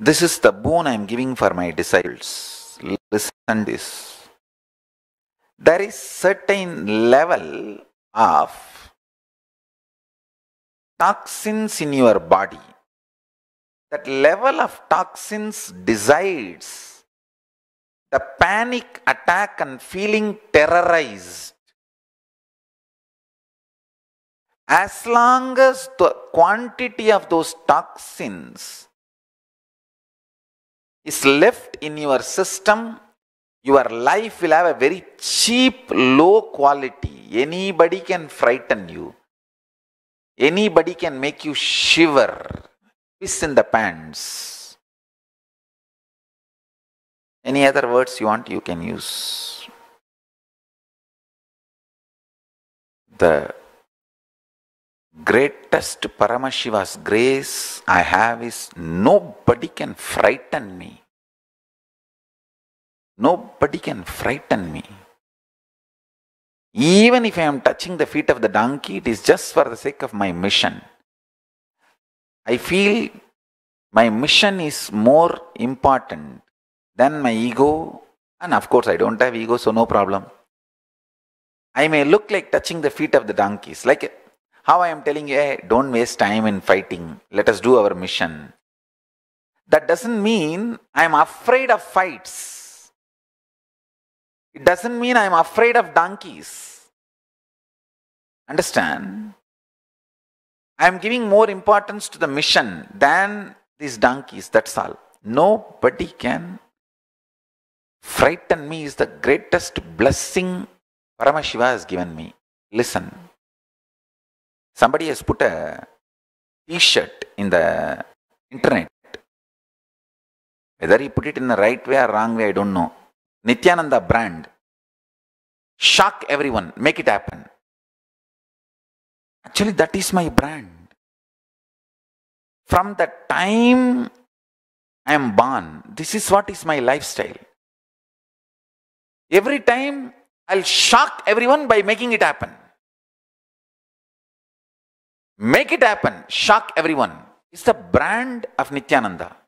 This is the boon I am giving for my disciples. Listen this. There is certain level of toxins in your body. That level of toxins decides the panic attack and feeling terrorized. As long as the quantity of those toxins is left in your system, your life will have a very cheap, low quality. Anybody can frighten you. Anybody can make you shiver. Piss in the pants. Any other words you want, you can use. The Greatest Paramashiva's grace I have is nobody can frighten me. Nobody can frighten me. Even if I am touching the feet of the donkey, it is just for the sake of my mission. I feel my mission is more important than my ego, and of course, I don't have ego, so no problem. I may look like touching the feet of the donkeys, like how I am telling you, hey, eh, don't waste time in fighting. Let us do our mission. That doesn't mean I am afraid of fights. It doesn't mean I am afraid of donkeys. Understand? I am giving more importance to the mission than these donkeys, that's all. Nobody can frighten me is the greatest blessing Paramashiva has given me. Listen somebody has put a t-shirt in the internet. Whether he put it in the right way or wrong way, I don't know. Nityananda brand. Shock everyone, make it happen. Actually, that is my brand. From the time I am born, this is what is my lifestyle. Every time I'll shock everyone by making it happen. Make it happen, shock everyone. It's the brand of Nityananda.